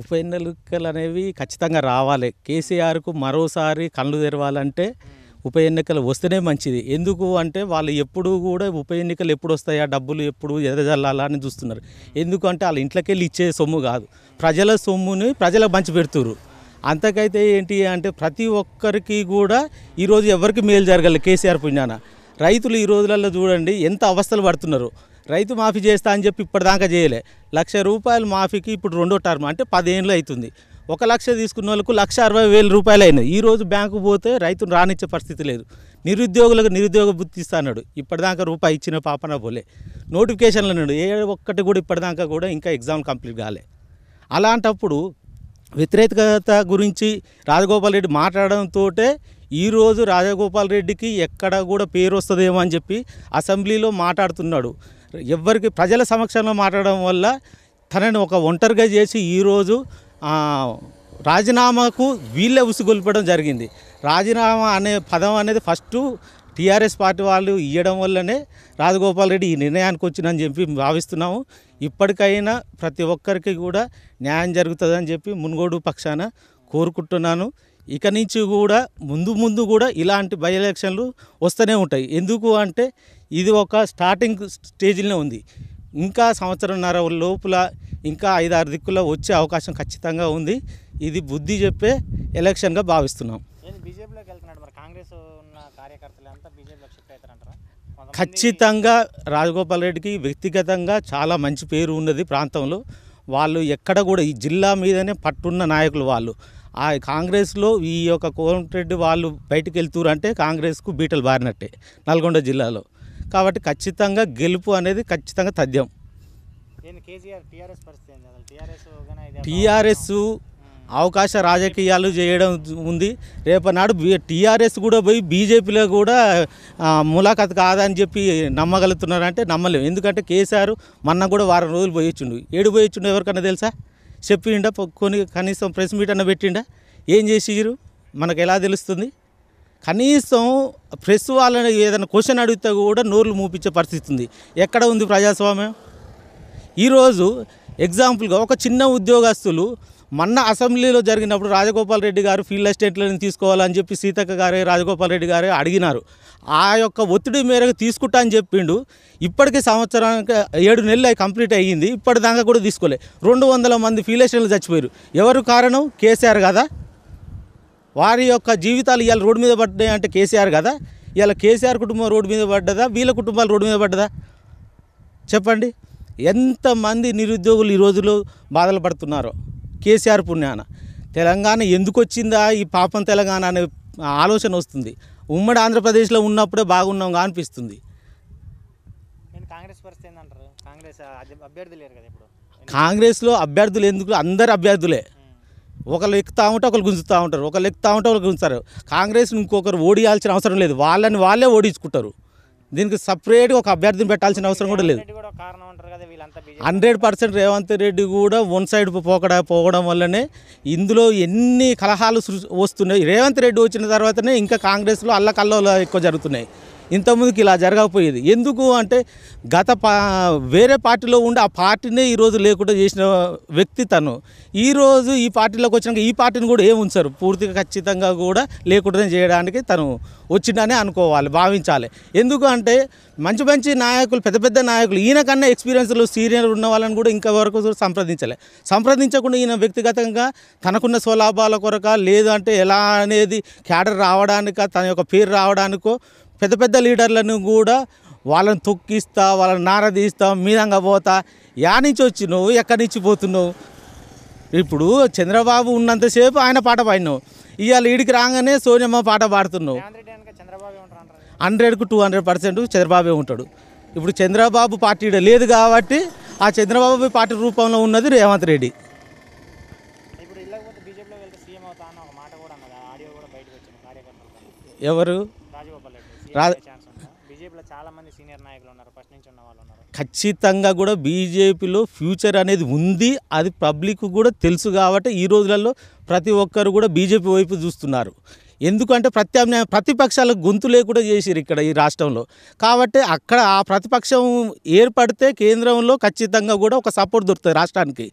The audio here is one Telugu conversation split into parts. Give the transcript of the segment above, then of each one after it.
ఉప ఎన్నికలు అనేవి ఖచ్చితంగా రావాలి కేసీఆర్కు మరోసారి కళ్ళు తెరవాలంటే ఉప ఎన్నికలు వస్తేనే మంచిది ఎందుకు అంటే వాళ్ళు ఎప్పుడు కూడా ఉప ఎన్నికలు ఎప్పుడు వస్తాయా డబ్బులు ఎప్పుడు ఎదజల్లాలా అని చూస్తున్నారు ఎందుకంటే వాళ్ళ ఇంట్లోకెళ్ళి ఇచ్చే సొమ్ము కాదు ప్రజల సొమ్ముని ప్రజలకు మంచి పెడుతురు అంతకైతే ఏంటి అంటే ప్రతి ఒక్కరికి కూడా ఈరోజు ఎవరికి మేలు జరగాలి కేసీఆర్ పుణ్యాన రైతులు ఈ రోజులలో చూడండి ఎంత అవస్థలు పడుతున్నారు రైతు మాఫీ చేస్తా అని చెప్పి ఇప్పటిదాకా చేయలే లక్ష రూపాయలు మాఫీకి ఇప్పుడు రెండో టర్మ్ అంటే పదేళ్ళు అవుతుంది ఒక లక్ష తీసుకున్న వాళ్ళకు లక్ష అరవై వేల రూపాయలు అయినాయి ఈరోజు బ్యాంకు పోతే రైతును రానిచ్చే పరిస్థితి లేదు నిరుద్యోగులకు నిరుద్యోగ బుద్ధి ఇస్తాడు ఇప్పటిదాకా రూపాయి ఇచ్చిన పాపన పోలే నోటిఫికేషన్లు ఉన్నాడు ఏ ఒక్కటి కూడా ఇప్పటిదాకా కూడా ఇంకా ఎగ్జామ్ కంప్లీట్ కాలే అలాంటప్పుడు వ్యతిరేకత గురించి రాజగోపాల్ రెడ్డి మాట్లాడడంతో ఈరోజు రాజగోపాల్ రెడ్డికి ఎక్కడ కూడా పేరు వస్తుందేమో అని చెప్పి అసెంబ్లీలో మాట్లాడుతున్నాడు ఎవరికి ప్రజల సమక్షంలో మాట్లాడడం వల్ల తనని ఒక ఒంటరిగా చేసి ఈరోజు రాజీనామాకు వీళ్ళే ఉసుగొల్పడం జరిగింది రాజీనామా అనే పదం అనేది ఫస్ట్ టీఆర్ఎస్ పార్టీ వాళ్ళు ఇవ్వడం వల్లనే రాజగోపాల్ రెడ్డి ఈ నిర్ణయానికి వచ్చిందని చెప్పి భావిస్తున్నాము ఇప్పటికైనా ప్రతి ఒక్కరికి కూడా న్యాయం జరుగుతుందని చెప్పి మున్గోడు పక్షాన కోరుకుంటున్నాను ఇక నుంచి కూడా ముందు ముందు కూడా ఇలాంటి బై ఎలక్షన్లు వస్తూనే ఉంటాయి ఎందుకు అంటే ఇది ఒక స్టార్టింగ్ స్టేజ్లోనే ఉంది ఇంకా సంవత్సరంన్నర లోపల ఇంకా ఐదారు దిక్కుల్లో వచ్చే అవకాశం ఖచ్చితంగా ఉంది ఇది బుద్ధి చెప్పే ఎలక్షన్గా భావిస్తున్నాం ఖచ్చితంగా రాజగోపాల్ రెడ్డికి వ్యక్తిగతంగా చాలా మంచి పేరు ఉన్నది ప్రాంతంలో వాళ్ళు ఎక్కడ కూడా ఈ జిల్లా మీదనే పట్టున్న నాయకులు వాళ్ళు ఆ కాంగ్రెస్లో ఈ యొక్క కోమటిరెడ్డి వాళ్ళు బయటకు వెళ్తురు అంటే కాంగ్రెస్కు బీటలు బారినట్టే నల్గొండ జిల్లాలో కాబట్టి ఖచ్చితంగా గెలుపు అనేది ఖచ్చితంగా తథ్యం టీఆర్ఎస్ అవకాశ రాజకీయాలు చేయడం ఉంది రేపనాడు టీఆర్ఎస్ కూడా పోయి బీజేపీలో కూడా ములాఖత్ కాదని చెప్పి నమ్మగలుగుతున్నారంటే నమ్మలేము ఎందుకంటే కేసీఆర్ మొన్న కూడా వారం రోజులు పోయొచ్చుండు ఏడు పోయొచ్చుండు ఎవరికన్నా తెలుసా చెప్పిండా కొన్ని కనీసం ప్రెస్ మీట్ అన్న పెట్టిండా ఏం చేసిరు మనకు ఎలా తెలుస్తుంది కనీసం ప్రెస్ వాళ్ళని ఏదైనా క్వశ్చన్ అడిగితే కూడా నోర్లు మూపించే పరిస్థితి ఉంది ఎక్కడ ఉంది ప్రజాస్వామ్యం ఈరోజు ఎగ్జాంపుల్గా ఒక చిన్న ఉద్యోగస్తులు మొన్న అసెంబ్లీలో జరిగినప్పుడు రాజగోపాల్ రెడ్డి గారు ఫీల్డ్ ఎస్టేట్లను తీసుకోవాలని చెప్పి సీతక్క గారే రాజగోపాల్ రెడ్డి గారే అడిగినారు ఆ యొక్క ఒత్తిడి మేరకు తీసుకుంటా అని చెప్పిండు ఇప్పటికీ సంవత్సరానికి ఏడు నెలలు కంప్లీట్ అయ్యింది ఇప్పటిదాకా కూడా తీసుకోలే రెండు వందల మంది ఫీల్డ్ ఎస్టేట్లు చచ్చిపోయారు ఎవరు కారణం కేసీఆర్ కదా వారి యొక్క జీవితాలు ఇవాళ రోడ్డు మీద పడ్డాయి అంటే కేసీఆర్ కదా ఇవాళ కేసీఆర్ కుటుంబం రోడ్డు మీద పడ్డదా వీళ్ళ కుటుంబాలు రోడ్డు మీద పడ్డదా చెప్పండి ఎంతమంది నిరుద్యోగులు ఈ రోజులో బాధలు పడుతున్నారో కేసీఆర్ పుణ్యాన తెలంగాణ ఎందుకు వచ్చిందా ఈ పాపం తెలంగాణ అనే ఆలోచన వస్తుంది ఉమ్మడి ఆంధ్రప్రదేశ్లో ఉన్నప్పుడే బాగున్నాం అనిపిస్తుంది కాంగ్రెస్లో అభ్యర్థులు ఎందుకు అందరు అభ్యర్థులే ఒకళ్ళు ఎక్కుతా ఉంటే ఒకరు గుంజుతూ ఉంటారు ఒకళ్ళు ఎక్కుతా ఉంటే ఒకరు గుంజుతారు కాంగ్రెస్ ఇంకొకరు ఓడియాల్సిన అవసరం లేదు వాళ్ళని వాళ్ళే ఓడించుకుంటారు దీనికి సపరేట్గా ఒక అభ్యర్థిని పెట్టాల్సిన అవసరం కూడా లేదు హండ్రెడ్ పర్సెంట్ రేవంత్ రెడ్డి కూడా వన్ సైడ్ పోకడ పోవడం వల్లనే ఇందులో ఎన్ని కలహాలు వస్తున్నాయి రేవంత్ రెడ్డి వచ్చిన తర్వాతనే ఇంకా కాంగ్రెస్లో అల్లకల్లో ఎక్కువ జరుగుతున్నాయి ఇంతకుముందుకి ఇలా జరగకపోయేది ఎందుకు అంటే గత పా వేరే పార్టీలో ఉండి ఆ పార్టీనే ఈరోజు లేకుండా చేసిన వ్యక్తి తను ఈరోజు ఈ పార్టీలోకి వచ్చినాక ఈ పార్టీని కూడా ఏమి ఉంచారు పూర్తిగా ఖచ్చితంగా కూడా లేకుండా చేయడానికి తను వచ్చిండనే అనుకోవాలి భావించాలి ఎందుకు అంటే మంచి మంచి నాయకులు పెద్ద పెద్ద నాయకులు ఈయన కన్నా ఎక్స్పీరియన్స్లు సీనియర్ ఉన్న వాళ్ళని కూడా ఇంకా వరకు సంప్రదించలే సంప్రదించకుండా ఈయన వ్యక్తిగతంగా తనకున్న స్వలాభాల కొరక లేదంటే ఎలా అనేది క్యాడర్ రావడానిక తన యొక్క పేరు రావడానికో పెద్ద పెద్ద లీడర్లను కూడా వాళ్ళని తొక్కిస్తా వాళ్ళని నారదీస్తా మీదంగా పోతా యా నుంచి వచ్చినావు ఎక్కడి నుంచి పోతున్నావు ఇప్పుడు చంద్రబాబు ఉన్నంతసేపు ఆయన పాట పాడినావు ఇవాళ ఈడికి రాగానే సోనియమ్మ పాట పాడుతున్నావు హండ్రెడ్కు టూ హండ్రెడ్ పర్సెంట్ చంద్రబాబే ఉంటాడు ఇప్పుడు చంద్రబాబు పార్టీ లేదు కాబట్టి ఆ చంద్రబాబు పార్టీ రూపంలో ఉన్నది రేవంత్ రెడ్డి ఎవరు ఖచ్చితంగా కూడా బీజేపీలో ఫ్యూచర్ అనేది ఉంది అది పబ్లిక్ కూడా తెలుసు కాబట్టి ఈ రోజులలో ప్రతి ఒక్కరు కూడా బీజేపీ వైపు చూస్తున్నారు ఎందుకంటే ప్రత్యామ్నాయ ప్రతిపక్షాలకు గొంతు లేకుండా చేసారు ఇక్కడ ఈ రాష్ట్రంలో కాబట్టి అక్కడ ఆ ప్రతిపక్షం ఏర్పడితే కేంద్రంలో ఖచ్చితంగా కూడా ఒక సపోర్ట్ దొరుకుతుంది రాష్ట్రానికి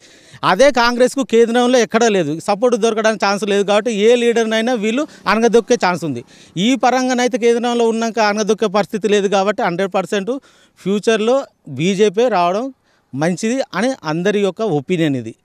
అదే కాంగ్రెస్కు కేంద్రంలో ఎక్కడా లేదు సపోర్ట్ దొరకడానికి ఛాన్స్ లేదు కాబట్టి ఏ లీడర్నైనా వీళ్ళు అనగదొక్కే ఛాన్స్ ఉంది ఈ పరంగానైతే కేంద్రంలో ఉన్నాక అనగదొక్కే పరిస్థితి లేదు కాబట్టి హండ్రెడ్ పర్సెంట్ ఫ్యూచర్లో బీజేపీ రావడం మంచిది అని అందరి యొక్క ఒపీనియన్ ఇది